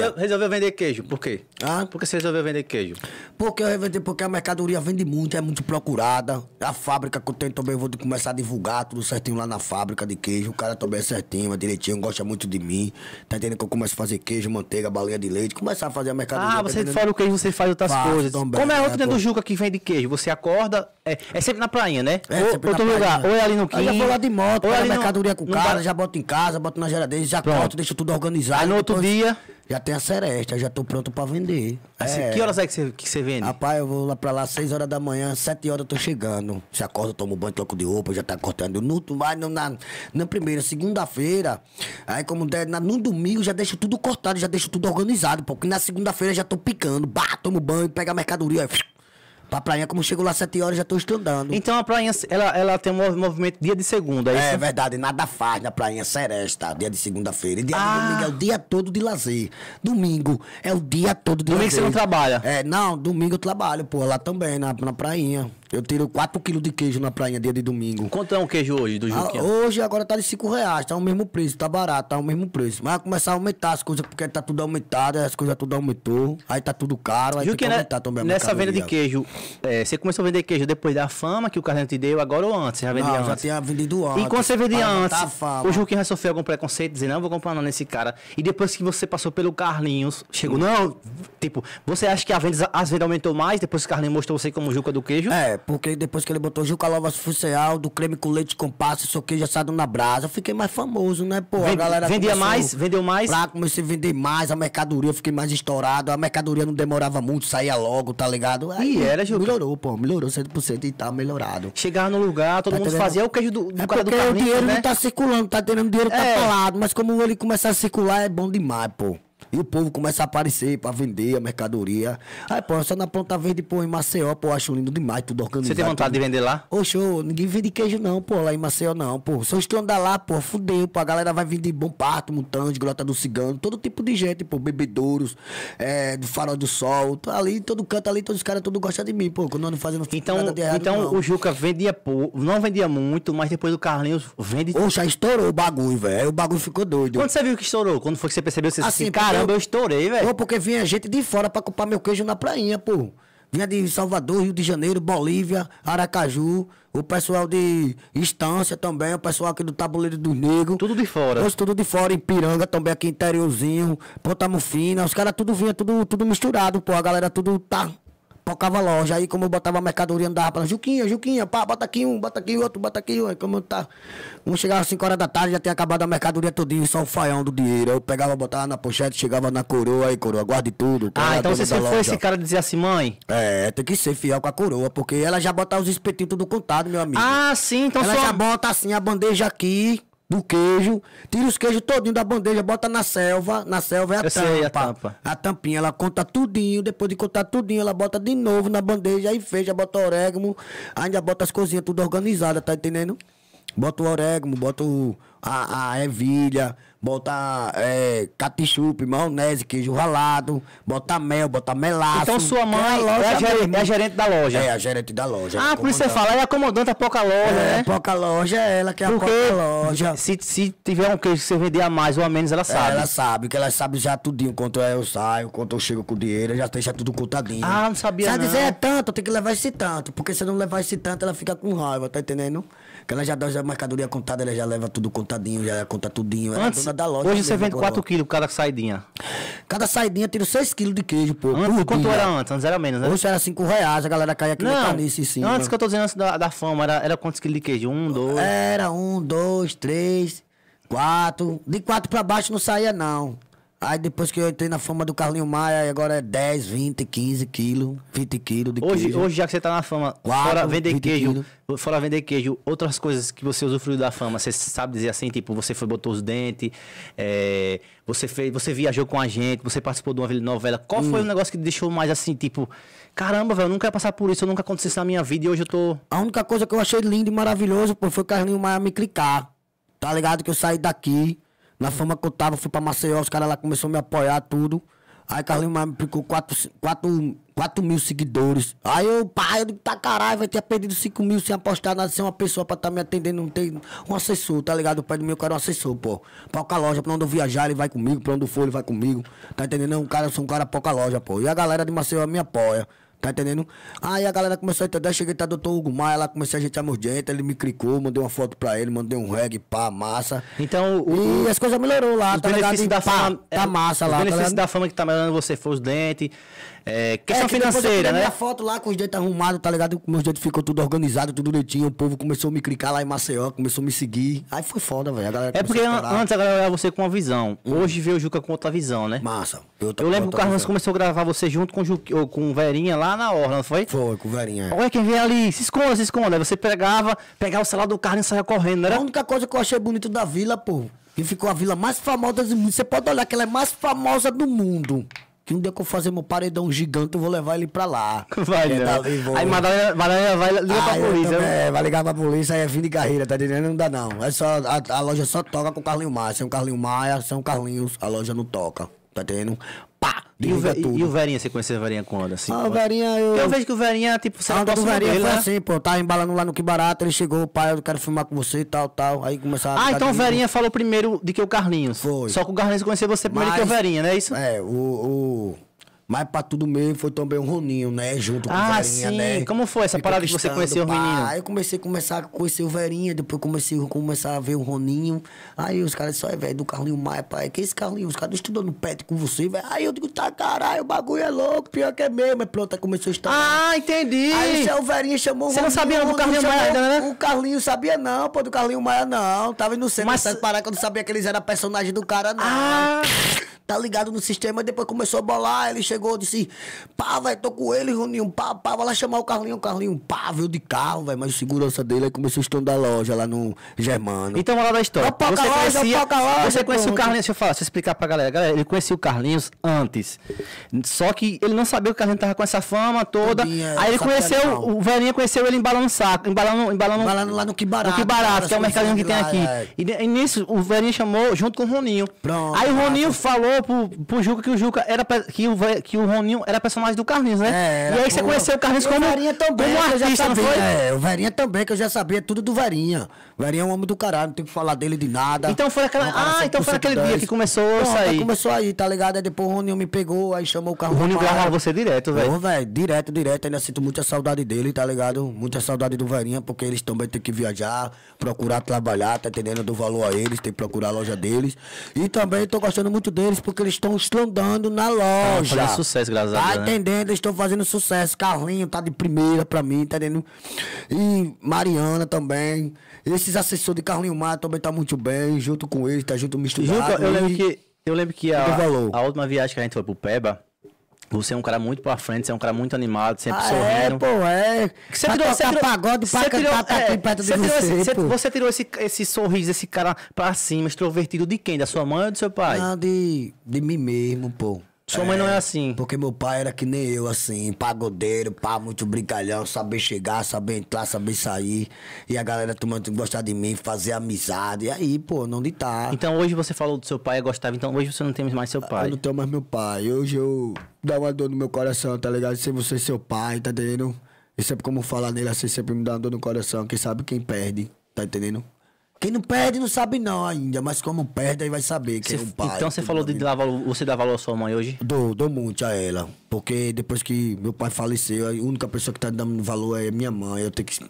resolveu, resolveu vender queijo. Por quê? Ah? Por que você resolveu vender queijo? Porque, porque a mercadoria vende muito, é muito procurada. A fábrica que eu tenho também, eu vou começar a divulgar tudo certinho lá na fábrica de queijo. O cara também é certinho, é direitinho, gosta muito de mim. Tá entendendo que eu começo a fazer queijo, manteiga, baleia de leite, começar a fazer a mercadoria. Ah, tá você tá fala o queijo, você faz outras coisas. Também, Como é outro né, dentro do Juca que vende queijo? Você acorda, é, é sempre na prainha, né? É, ou, outro lugar, ou é ali no quinto. Eu já vou lá de moto, ou é ali mercadoria no, com o cara, já boto em casa, boto na geladeira, já Pronto. corto, deixo tudo organizado. Aí no outro dia... Já tem a seresta, já tô pronto pra vender. Assim, é, que horas é que você, que vende? Rapaz, eu vou lá pra lá às 6 horas da manhã, 7 horas eu tô chegando. Se acorda, tomo banho, troco de roupa, já tá cortando. No, vai no, na, na primeira, segunda-feira. Aí como der, na, no domingo já deixo tudo cortado, já deixo tudo organizado, porque na segunda-feira já tô picando. Bah, tomo banho, pega a mercadoria. Aí, Pra prainha, como chego lá às 7 horas, já tô estudando. Então a prainha, ela, ela tem um movimento dia de segunda, é, é isso? É verdade, nada faz na prainha seresta, dia de segunda-feira. E dia ah. de domingo é o dia todo de lazer. Domingo é o dia todo de domingo lazer. Domingo você não trabalha? É, não, domingo eu trabalho, pô, lá também, na, na prainha. Eu tiro 4 quilos de queijo na prainha dia de domingo. Quanto é um queijo hoje do Juquinha? Ah, hoje agora tá de 5 reais, tá o mesmo preço, tá barato, tá o mesmo preço. Mas vai começar a aumentar as coisas, porque tá tudo aumentado, as coisas tudo aumentou, aí tá tudo caro, aí Juquinha, tem que né, aumentar também Nessa venda de queijo, é, você começou a vender queijo depois da fama que o Carlinhos te deu, agora ou antes? Você já vendia não, antes? já tinha vendido antes. E quando você vendia antes, o Juquinha já sofreu algum preconceito, dizendo, não, ah, vou comprar não nesse cara. E depois que você passou pelo Carlinhos, chegou, não, tipo, você acha que a venda, as vendas aumentou mais depois que o Carlinhos mostrou você como Juca do queijo? É, porque depois que ele botou Juca Lova Fuceal, do creme com leite com passa, isso aqui já assado na brasa, eu fiquei mais famoso, né, pô? Vende, a galera vendia mais? Vendeu mais? Lá comecei a vender mais, a mercadoria, eu fiquei mais estourado, a mercadoria não demorava muito, saía logo, tá ligado? Aí, e era, Juca? Melhorou, pô, melhorou 100% e tá melhorado. Chegava no lugar, todo tá mundo entendendo? fazia o queijo do, do é cara do carrinho, o dinheiro né? não tá circulando, tá tendo dinheiro, tá é. tá falado, mas como ele começar a circular, é bom demais, pô. E o povo começa a aparecer para vender a mercadoria. Aí, pô, só na Ponta Verde, pô, em Maceió, pô, acho lindo demais, tudo organizado. Você tem vontade tudo. de vender lá? Oxô, ninguém vende queijo não, pô, lá em Maceió não, pô. Só os que andar lá, pô, fudeu, pô, a galera vai vir de Bom Parto, Mutante, Grota do Cigano, todo tipo de gente, pô, bebedouros, é, do Farol do Sol, tô ali, todo canto ali, todos os caras, todos gostam de mim, pô, quando eu fazendo então, nada de errado, Então, não. o Juca vendia, pô, não vendia muito, mas depois do Carlinhos, vende... Oxe, estourou o bagulho, velho, o bagulho ficou doido. Quando você viu que estourou? Quando foi que você percebeu? Você assim, se... Caramba, eu, eu estourei, velho. Porque vinha gente de fora pra comprar meu queijo na prainha, pô. Vinha de Salvador, Rio de Janeiro, Bolívia, Aracaju, o pessoal de Estância também, o pessoal aqui do Tabuleiro dos negro, Tudo de fora. Pô, tudo de fora, Ipiranga também, aqui interiorzinho, Ponta Mufina, os caras tudo vinha, tudo, tudo misturado, pô, a galera tudo tá tocava loja. Aí, como eu botava a mercadoria, andava pra Juquinha, Juquinha, pá, bota aqui um, bota aqui outro, bota aqui outro. Como tá. Como chegava às 5 horas da tarde, já tinha acabado a mercadoria todinho, só o faião do dinheiro. Eu pegava, botava na pochete, chegava na coroa, aí, coroa, guarde tudo. Ah, então você sempre foi esse cara dizer assim, mãe? É, tem que ser fiel com a coroa, porque ela já bota os espetinhos tudo contado, meu amigo. Ah, sim, então Ela só... já bota assim a bandeja aqui do queijo, tira os queijos todinho da bandeja, bota na selva, na selva é a, é tampa, sei, a tampa, a tampinha, ela conta tudinho, depois de contar tudinho, ela bota de novo na bandeja, aí fecha, bota o orégano, ainda bota as coisinhas tudo organizada, tá entendendo? Bota o orégano, bota o, a, a ervilha, botar é, catichup, maionese, queijo ralado, botar mel, botar melaço. Então sua mãe é a, é, a gerente, é a, gerente, da loja? É, a gerente da loja. Ah, é por isso você fala, é a comandante da pouca loja, é, né? pouca loja é ela que é Porque a pouca loja. Se, se tiver um queijo que você vender a mais ou a menos, ela é, sabe. ela sabe, que ela sabe já tudinho, quanto é, eu saio, quanto eu chego com o dinheiro, já deixa tudo contadinho. Ah, não sabia Sabe não. dizer, é tanto, tem que levar esse tanto, porque se não levar esse tanto, ela fica com raiva, tá entendendo? Porque ela já dá a mercadoria contada, ela já leva tudo contadinho, já conta tudinho. Antes, ela é dona da loja. Hoje você vende 4 quilos cada saidinha. Cada saidinha tira 6 quilos de queijo, pô. Antes, quanto dia. era antes? Antes era menos, né? Hoje era 5 reais, a galera caía aqui Não, nisso sim. Antes né? que eu tô dizendo antes da, da fama, era, era quantos quilos de queijo? Um, dois? Era um, dois, três, quatro. De quatro pra baixo não saía, não. Aí depois que eu entrei na fama do Carlinho Maia, agora é 10, 20, 15 quilos, 20 quilos de hoje, queijo. Hoje, já que você tá na fama, fora vender queijo, quilos. fora vender queijo, outras coisas que você usufruiu da fama, você sabe dizer assim, tipo, você foi, botou os dentes, é, você, fez, você viajou com a gente, você participou de uma novela. Qual hum. foi o negócio que deixou mais assim, tipo, caramba, velho, eu nunca ia passar por isso, eu nunca aconteceu isso na minha vida e hoje eu tô... A única coisa que eu achei linda e maravilhosa, pô, foi o Carlinho Maia me clicar. Tá ligado que eu saí daqui na fama que eu tava, fui pra Maceió, os caras lá começaram a me apoiar, tudo. Aí Carlinhos Maia me picou 4, 4, mil seguidores. Aí eu, pai, eu digo, tá caralho, vai ter perdido 5 mil sem apostar nada, sem uma pessoa pra tá me atendendo, não tem um assessor, tá ligado? O pai do meu cara é um assessor, pô. Pouca loja, pra onde eu viajar, ele vai comigo, pra onde eu for, ele vai comigo. Tá entendendo? Um cara, eu sou um cara pouca loja, pô. E a galera de Maceió me apoia. Tá entendendo? Aí a galera começou a entender, cheguei tá doutor Hugo Maia, lá comecei a gente a mordienta, ele me clicou, mandei uma foto pra ele, mandei um reggae, pá, massa. Então, o, e as coisas melhorou lá, os tá benefícios ligado? Da pá, fama, tá é, massa lá. Os tá benefícios da fama que tá melhorando você foi os dentes, é, questão é, que financeira, né? a foto lá com os dedos arrumados, tá ligado? Meus dedos ficou tudo organizado, tudo direitinho. O povo começou a me clicar lá em Maceió, começou a me seguir. Aí foi foda, velho. É porque a antes a galera olhava você com uma visão. Hum. Hoje vê o Juca com outra visão, né? Massa. Eu, eu lembro que o Carlos começou a gravar você junto com o, Ju, com o Verinha lá na Orla, não foi? Foi, com o Verinha. É. Olha quem vem ali, se esconda, se esconda. Aí você pegava, pegava o celular do Carlos e saia correndo, né? A única coisa que eu achei bonito da vila, pô, que ficou a vila mais famosa do mundo. Você pode olhar que ela é mais famosa do mundo um dia que eu fazer meu paredão gigante, eu vou levar ele pra lá. Vai, né? aí Madalena, vai ligar pra ah, polícia. Também, é, vai ligar pra polícia, aí é fim de carreira, tá entendendo? Não dá não. É só, a, a loja só toca com o Carlinho Maia. é um Carlinho Maia, são Carlinhos, a loja não toca. Tá entendendo? Pá! E o, tudo. e o Verinha, você conheceu o Verinha quando? Assim, ah, o Verinha, eu... eu vejo que o Verinha, tipo, você ah, não o Verinha dele, foi né? assim, pô, tava tá embalando lá no Que Barato, ele chegou, pai, eu quero filmar com você e tal, tal. Aí começaram a. Ah, então o Verinha falou primeiro de que o Carlinhos. Foi. Só que o Carlinhos conheceu você primeiro Mas, que o Verinha, não é isso? É, o... o... Mas pra tudo mesmo foi também o Roninho, né? Junto com ah, o Verinha, sim. né? Como foi essa parada que você conheceu o Roninho? Aí eu comecei a começar a conhecer o Verinha, depois comecei a começar a ver o Roninho. Aí os caras disseram, é velho do Carlinho Maia, pai. É que esse Carlinho? Os caras estudando no pet com você, velho. Aí eu digo, tá caralho, o bagulho é louco, pior que é mesmo. Aí pronto, aí começou a estudar. Ah, entendi. Aí é o Verinha chamou o Você não sabia do Carlinho Maia ainda, né? O Carlinho sabia não, pô, do Carlinho Maia não. Tava no centro mas parar que eu não sabia que eles eram personagem do cara, não. Ah. Tá ligado no sistema, depois começou a bolar, ele chegou chegou, disse, pá, velho, tô com ele, Juninho, pá, pá, vai lá chamar o Carlinho, Carlinho, pá, veio de carro, velho, mas o segurança dele aí começou a estão da loja lá no Germano. Então, vamos lá da história. Você loja, conhecia, loja, você conhecia o Carlinhos, deixa eu falar, deixa eu explicar pra galera. Galera, ele conhecia o Carlinhos antes, só que ele não sabia que o Carlinhos tava com essa fama toda, aí ele conheceu, o velhinho conheceu ele embalando um saco, embalando, embalando, embalando lá no barato. no barato, que é o mercadinho que tem lá, aqui. É. E, e nisso, o velhinho chamou junto com o Roninho. Pronto, aí o Roninho falou pro, pro Juca que o Juca era pra, que o que o Roninho era personagem do Carlinhos, né? É, e aí você conheceu o Carlinhos como, Varinha também, como artista, eu já sabia, foi? É, o Varinha também, que eu já sabia tudo do Varinha. O Varinha é um homem do caralho, não tem que falar dele de nada. Então foi aquela. Ah, então foi aquele dia que começou isso aí. Começou aí, tá ligado? Aí depois o Roninho me pegou, aí chamou o carro. O Roninho gravava você direto, velho. Ô, velho, direto, direto. Ainda sinto muita saudade dele, tá ligado? Muita saudade do Varinha, porque eles também têm que viajar, procurar trabalhar, tá entendendo? Do valor a eles, tem que procurar a loja deles. E também tô gostando muito deles, porque eles estão estrondando na ah, loja fazendo sucesso, graças tá a Deus. Tá entendendo? Né? Estou fazendo sucesso. Carlinho tá de primeira pra mim, tá entendendo? E Mariana também. Esses assessores de Carlinho mar também tá muito bem, junto com ele, tá junto misturado. eu lembro que, eu lembro que a, a última viagem que a gente foi pro Peba, você é um cara muito pra frente, você é um cara muito animado, sempre ah, é, sorrindo. É, pô, é. Você pra tirou, você tirou, pagode pra você cantar, tirou, tá é, perto de tirou você, esse, você tirou esse, esse sorriso, esse cara pra cima, extrovertido, de quem? Da sua mãe ou do seu pai? Não, de, de mim mesmo, pô. Sua mãe não é, é assim. Porque meu pai era que nem eu, assim, pagodeiro, pá, muito brincalhão, saber chegar, saber entrar, saber sair. E a galera tomando gostar de mim, fazer amizade. E aí, pô, não de tá. Então hoje você falou do seu pai, é gostava, então hoje você não tem mais seu pai. Eu não tenho mais meu pai. Hoje eu dá uma dor no meu coração, tá ligado? Sem você seu pai, tá entendendo? E sempre como falar nele assim, sempre me dá uma dor no coração. Quem sabe quem perde, tá entendendo? Quem não perde não sabe não ainda, mas como perde aí vai saber quem é um pai. Então você falou de dar valor, você dá valor à sua mãe hoje? Dou, dou muito a ela. Porque depois que meu pai faleceu, a única pessoa que tá dando valor é minha mãe. Eu tenho que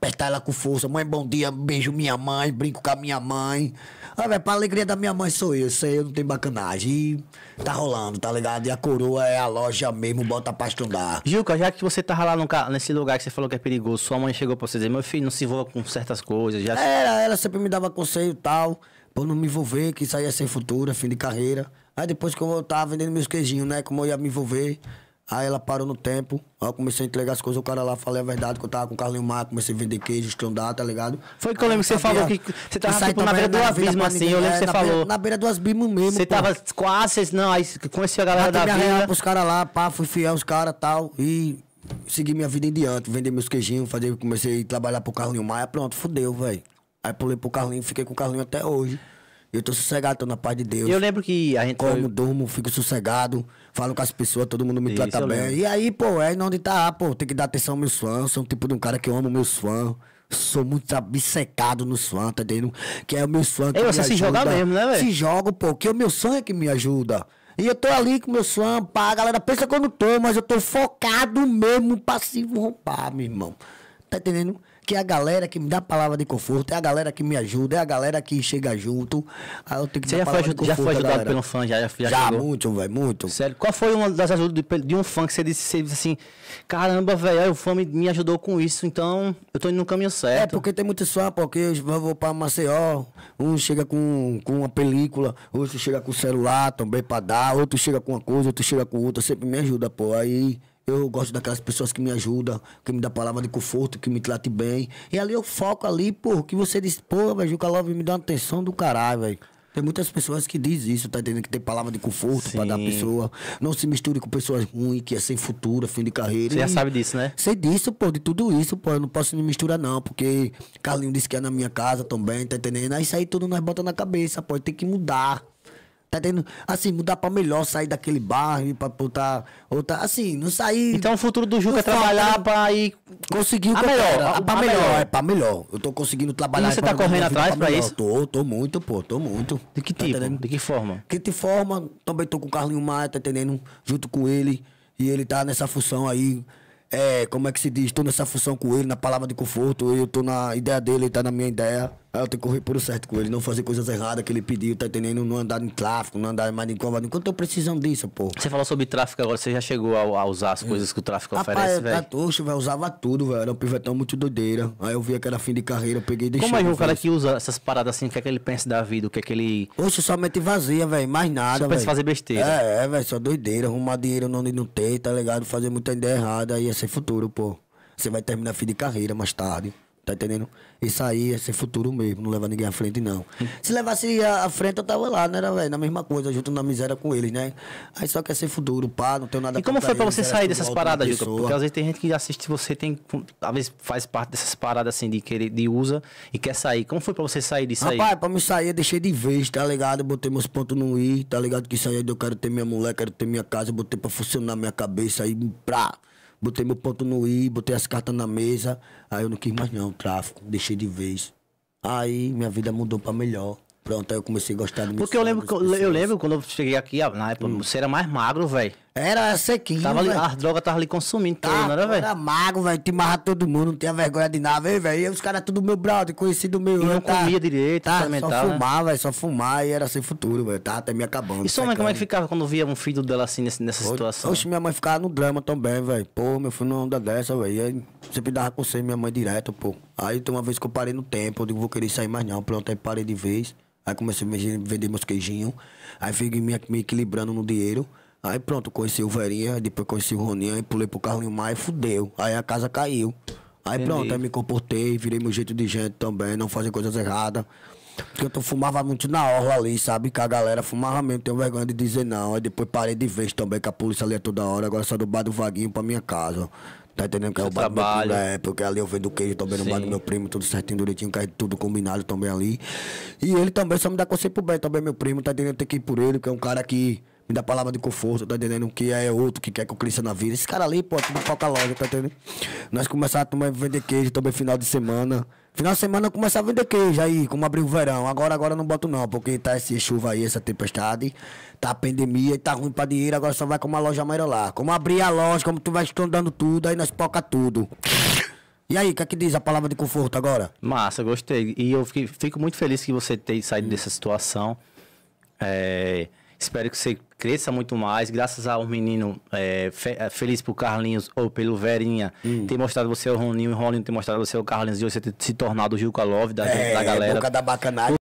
apertar ela com força. Mãe, bom dia, beijo minha mãe, brinco com a minha mãe. Ah, velho, pra alegria da minha mãe sou eu, isso aí eu não tenho bacanagem. E tá rolando, tá ligado? E a coroa é a loja mesmo, bota pra estudar. Juca, já que você tava lá no, nesse lugar que você falou que é perigoso, sua mãe chegou pra você dizer, meu filho, não se envolva com certas coisas. Já... É, Era, ela sempre me dava conselho e tal, pra eu não me envolver, que isso aí é sem futuro, fim de carreira. Aí depois que eu tava vendendo meus queijinhos, né, como eu ia me envolver... Aí ela parou no tempo, aí eu comecei a entregar as coisas, o cara lá falei a verdade, que eu tava com o Carlinho Mar, comecei a vender queijo, escondar, tá ligado? Foi que eu lembro que você falou que você tava tipo, na beira é do abismo, assim, eu lembro que é, você falou. na beira do abismo mesmo, Você tava quase, não, aí conheceu a galera da vila. pros caras lá, pá, fui fiel os caras e tal, e segui minha vida em diante, vender meus queijinhos, fazer, comecei a trabalhar pro Carlinho Maia, pronto, fudeu, velho. Aí pulei pro Carlinho, fiquei com o Carlinho até hoje. Eu tô sossegado, tô na paz de Deus. Eu lembro que a gente. Como, foi... durmo, fico sossegado, falo com as pessoas, todo mundo me Isso, trata bem. Lembro. E aí, pô, é onde tá, pô, tem que dar atenção aos meus fãs. Sou um tipo de um cara que eu amo meus fãs. Sou muito obcecado nos fãs, tá entendendo? Que é o meu fã que Ei, me ajuda. se joga mesmo, né, velho? Se joga, pô, que é o meu sonho é que me ajuda. E eu tô ali com meu fã, pá, a galera pensa que eu não tô, mas eu tô focado mesmo pra se roubar, meu irmão. Tá entendendo? que é a galera que me dá palavra de conforto, é a galera que me ajuda, é a galera que chega junto. Aí ah, eu tenho que Você já foi, já foi ajudado pelo fã, já? Já, já, já muito, velho, muito. Sério, qual foi uma das ajudas de, de um fã que você disse, assim, caramba, velho, o fã me, me, ajudou com isso, então eu tô indo no caminho certo. É, porque tem muito fã, porque eu vou pra Maceió, um chega com, com uma película, outro chega com celular também pra dar, outro chega com uma coisa, outro chega com outra, sempre me ajuda, pô, aí... Eu gosto daquelas pessoas que me ajudam, que me dão palavra de conforto, que me tratam bem. E ali eu foco ali, pô, que você diz, pô, velho, Juca Love me dá uma atenção do caralho, velho. Tem muitas pessoas que dizem isso, tá entendendo? Que tem palavra de conforto para dar a pessoa. Não se misture com pessoas ruins, que é sem futuro, fim de carreira. Você já sabe disso, né? Sei disso, pô, de tudo isso, pô. Eu não posso me misturar, não, porque Carlinho disse que é na minha casa também, tá entendendo? Aí isso aí tudo nós bota na cabeça, pô. Tem que mudar. Tá tendo, assim, mudar pra melhor, sair daquele bairro, pra botar outra. Assim, não sair. Então o futuro do Juca é trabalhar para pra ir. Conseguir o melhor, para ah, pra melhor, é pra melhor. Eu tô conseguindo trabalhar. E você tá correndo atrás pra, isso? Tô, tô muito, pô, tô muito. De que tá tipo? Entendendo? De que forma? Que te forma, também tô com o Carlinho Maia, tá entendendo? Junto com ele. E ele tá nessa função aí. É, como é que se diz? Tô nessa função com ele, na palavra de conforto. Eu tô na ideia dele, ele tá na minha ideia. Aí eu tenho que correr pelo certo com ele, não fazer coisas erradas que ele pediu, tá entendendo? Não andar em tráfico, não andar mais em cova. Enquanto eu precisando disso, pô? Você falou sobre tráfico agora, você já chegou a, a usar as é. coisas que o tráfico Rapaz, oferece, velho? Tá Rapaz, velho, usava tudo, velho. Era um pivetão muito doideira. Aí eu via que era fim de carreira, peguei e deixei. Como é o cara que usa essas paradas assim, o que é que ele pensa da vida, o que é que ele... Oxe, somente vazia, velho, mais nada, velho. pensa fazer besteira. É, é, velho, só doideira. Arrumar dinheiro onde não tem, tá ligado? Fazer muita ideia errada, aí ia é ser futuro, pô. Você vai terminar fim de carreira mais tarde. Tá entendendo? Isso aí é ser futuro mesmo, não leva ninguém à frente, não. Se levasse à frente, eu tava lá, né, velho? Na mesma coisa, junto na miséria com eles, né? Aí só quer ser futuro, pá, não tenho nada E como foi pra você sair dessas paradas, Júlio? Porque às vezes tem gente que assiste você, tem. Às vezes faz parte dessas paradas assim de querer, de usa e quer sair. Como foi pra você sair disso Rapaz, aí? Rapaz, pra me sair, eu deixei de vez, tá ligado? Eu botei meus pontos no I, tá ligado? Que isso aí é eu quero ter minha mulher, quero ter minha casa, botei pra funcionar minha cabeça aí, pra botei meu ponto no i, botei as cartas na mesa. Aí eu não quis mais não, tráfico, deixei de vez. Aí minha vida mudou pra melhor. Pronto, aí eu comecei a gostar do Porque eu lembro, que, eu lembro quando eu cheguei aqui, na época, hum. você era mais magro, velho. Era sequinho. Tava ali, as drogas tava ali consumindo, tá, tudo, não era, velho? Era mago, velho. Te marra todo mundo, não tinha vergonha de nada, velho. Os caras tudo meu brother, conhecido meu. E não tá, comia direito, tá, Só né? fumar, velho, só fumar e era sem futuro, velho. Tá até me acabando. E sua tá mãe, como é que ficava quando via um filho dela assim nesse, nessa situação? Oxe, minha mãe ficava no drama também, velho. Pô, meu filho não anda dessa, velho. Sempre dava conselho minha mãe direto, pô. Aí tem uma vez que eu parei no tempo, eu digo, vou querer sair mais não. Pronto, aí parei de vez. Aí comecei a vender meus queijinhos. Aí fiquei me, me equilibrando no dinheiro. Aí pronto, conheci o Verinha, depois conheci o Roninho, aí pulei pro Carlinho Maia e fudeu. Aí a casa caiu. Aí Entendi. pronto, aí me comportei, virei meu jeito de gente também, não fazer coisas erradas. Porque eu tô, fumava muito na orla ali, sabe? Que a galera fumava mesmo, tenho vergonha de dizer não. Aí depois parei de vez também, que a polícia ali é toda hora, agora só do bar do Vaguinho pra minha casa. Tá entendendo que é o bar trabalho. do meu primo, é, porque ali eu vendo queijo também no bar do meu primo, tudo certinho, direitinho, é tudo combinado também ali. E ele também só me dá conselho pro bem, também meu primo, tá entendendo? Tem que ir por ele, que é um cara que me dá palavra de conforto, tá entendendo? Que é outro que quer que eu cresça na vida. Esse cara ali, pô, tudo foca loja tá entendendo? Nós começamos a tomar, vender queijo também final de semana. Final de semana eu a vender queijo aí, como abriu o verão. Agora, agora não boto não, porque tá essa chuva aí, essa tempestade, tá a pandemia e tá ruim pra dinheiro, agora só vai com uma loja maior lá. Como abrir a loja, como tu vai estrondando tudo, aí nós poca tudo. E aí, o que é que diz a palavra de conforto agora? Massa, gostei. E eu fico, fico muito feliz que você tenha saído dessa situação. É, Espero que você cresça muito mais. Graças ao menino é, fe, é, feliz pro Carlinhos ou pelo Verinha hum. ter mostrado você o Roninho e o Roninho ter mostrado você o Carlinhos e você ter se tornado o Gilca Love da, é, da galera. Boca da bacanagem.